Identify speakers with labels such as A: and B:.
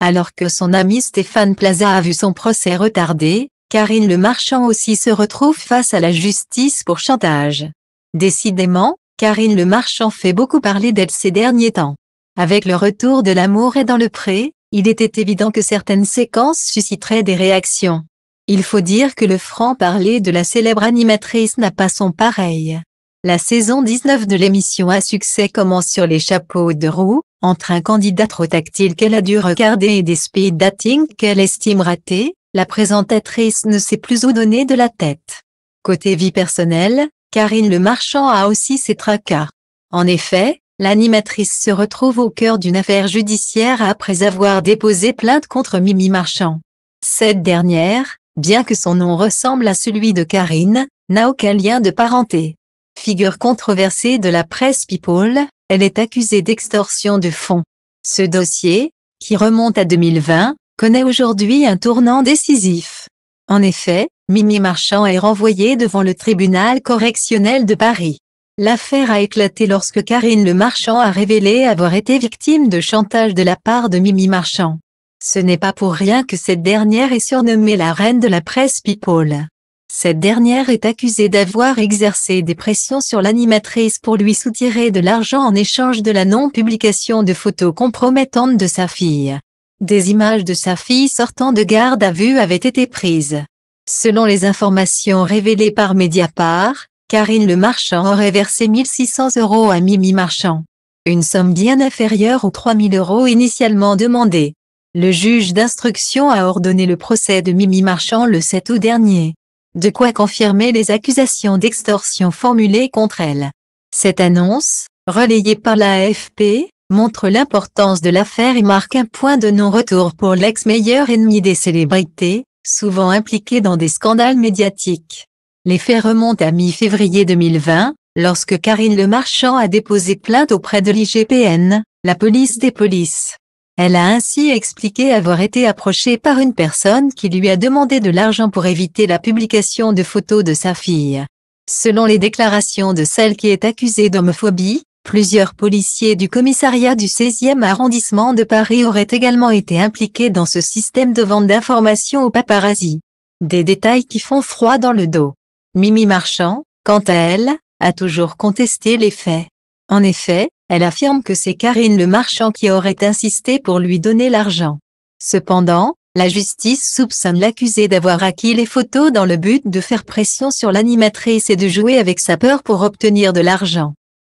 A: Alors que son ami Stéphane Plaza a vu son procès retardé, Karine Le Marchand aussi se retrouve face à la justice pour chantage. Décidément, Karine Le Marchand fait beaucoup parler d'elle ces derniers temps. Avec le retour de l'amour et dans le pré, il était évident que certaines séquences susciteraient des réactions. Il faut dire que le franc-parler de la célèbre animatrice n'a pas son pareil. La saison 19 de l'émission à succès commence sur les chapeaux de roue, entre un candidat trop tactile qu'elle a dû regarder et des speed dating qu'elle estime ratés, la présentatrice ne sait plus où donner de la tête. Côté vie personnelle, Karine Le Marchand a aussi ses tracas. En effet, l'animatrice se retrouve au cœur d'une affaire judiciaire après avoir déposé plainte contre Mimi Marchand. Cette dernière, bien que son nom ressemble à celui de Karine, n'a aucun lien de parenté. Figure controversée de la presse People, elle est accusée d'extorsion de fonds. Ce dossier, qui remonte à 2020, connaît aujourd'hui un tournant décisif. En effet, Mimi Marchand est renvoyée devant le tribunal correctionnel de Paris. L'affaire a éclaté lorsque Karine Le Marchand a révélé avoir été victime de chantage de la part de Mimi Marchand. Ce n'est pas pour rien que cette dernière est surnommée la reine de la presse People. Cette dernière est accusée d'avoir exercé des pressions sur l'animatrice pour lui soutirer de l'argent en échange de la non-publication de photos compromettantes de sa fille. Des images de sa fille sortant de garde à vue avaient été prises. Selon les informations révélées par Mediapart, Karine Le Marchand aurait versé 1600 euros à Mimi Marchand. Une somme bien inférieure aux 3000 euros initialement demandés. Le juge d'instruction a ordonné le procès de Mimi Marchand le 7 août dernier de quoi confirmer les accusations d'extorsion formulées contre elle. Cette annonce, relayée par l'AFP, montre l'importance de l'affaire et marque un point de non-retour pour l'ex-meilleur ennemi des célébrités, souvent impliqué dans des scandales médiatiques. Les faits remontent à mi-février 2020, lorsque Karine Le Marchand a déposé plainte auprès de l'IGPN, la police des polices. Elle a ainsi expliqué avoir été approchée par une personne qui lui a demandé de l'argent pour éviter la publication de photos de sa fille. Selon les déclarations de celle qui est accusée d'homophobie, plusieurs policiers du commissariat du 16e arrondissement de Paris auraient également été impliqués dans ce système de vente d'informations aux paparazzi. Des détails qui font froid dans le dos. Mimi Marchand, quant à elle, a toujours contesté les faits. En effet, elle affirme que c'est Karine le marchand qui aurait insisté pour lui donner l'argent. Cependant, la justice soupçonne l'accusé d'avoir acquis les photos dans le but de faire pression sur l'animatrice et de jouer avec sa peur pour obtenir de l'argent.